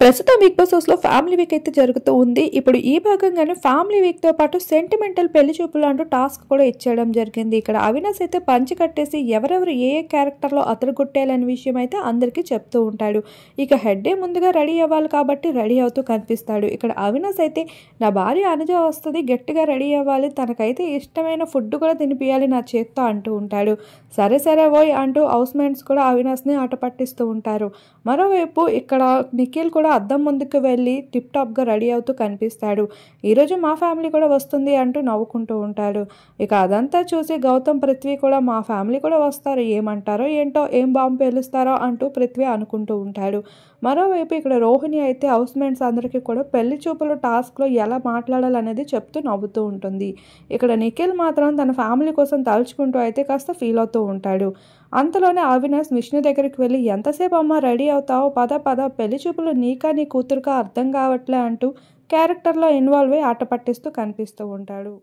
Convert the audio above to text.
ప్రస్తుతం Bigg Boss లో family week అయితే జరుగుతూ ఉంది ఇప్పుడు ఈ భాగంగానే ఫ్యామిలీ వీక్ తో పాటు సెంటిమెంటల్ పెళ్లి చూపులు అంటూ టాస్క్ కూడా ఇచ్చేయడం జరిగింది ఇక్కడ అవినాష్ అయితే పంచి కట్టేసి ఎవరెవరు ఏ ఏ క్యారెక్టర్లో అతరుగొట్టేయాలనే విషయం అయితే అందరికి చెప్తూ ఉంటాడు ఇక హెడ్డే ముందుగా రెడీ అవ్వాలి కాబట్టి రెడీ అవుతూ కనిపిస్తాడు ఇక్కడ అవినాష్ అయితే నా భార్య అనుజ వస్తుంది గట్టిగా రెడీ అవ్వాలి తనకైతే ఇష్టమైన ఫుడ్ కూడా తినిపించాలి నా చేత్తో అంటూ ఉంటాడు సరే సరే ఓయ్ అంటూ హౌస్ మేట్స్ కూడా ని ఆట పట్టిస్తూ ఉంటారు మరోవైపు ఇక్కడ నిఖిల్ కూడా కూడా అద్దం ముందుకు వెళ్ళి టిప్ టాప్గా రెడీ అవుతూ కనిపిస్తాడు ఈరోజు మా ఫ్యామిలీ కూడా వస్తుంది అంటూ నవ్వుకుంటూ ఉంటాడు ఇక అదంతా చూసి గౌతమ్ పృథ్వీ కూడా మా ఫ్యామిలీ కూడా వస్తారు ఏమంటారో ఏంటో ఏం బాంబు పేలుస్తారో అంటూ పృథ్వీ అనుకుంటూ ఉంటాడు మరోవైపు ఇక్కడ రోహిణి అయితే హౌస్ మేట్స్ అందరికీ కూడా పెళ్లి చూపుల టాస్క్లో ఎలా మాట్లాడాలనేది చెప్తూ నవ్వుతూ ఉంటుంది ఇక్కడ నిఖిల్ మాత్రం తన ఫ్యామిలీ కోసం తలుచుకుంటూ అయితే కాస్త ఫీల్ అవుతూ ఉంటాడు అంతలోనే అవినాష్ మిషన్ దగ్గరికి వెళ్ళి ఎంతసేపు అమ్మ రెడీ అవుతావో పద పద పెళ్లి చూపులు నీకా నీ కూతురుగా అర్థం కావట్లే అంటూ క్యారెక్టర్లో ఇన్వాల్వ్ అయి ఆట పట్టిస్తూ కనిపిస్తూ ఉంటాడు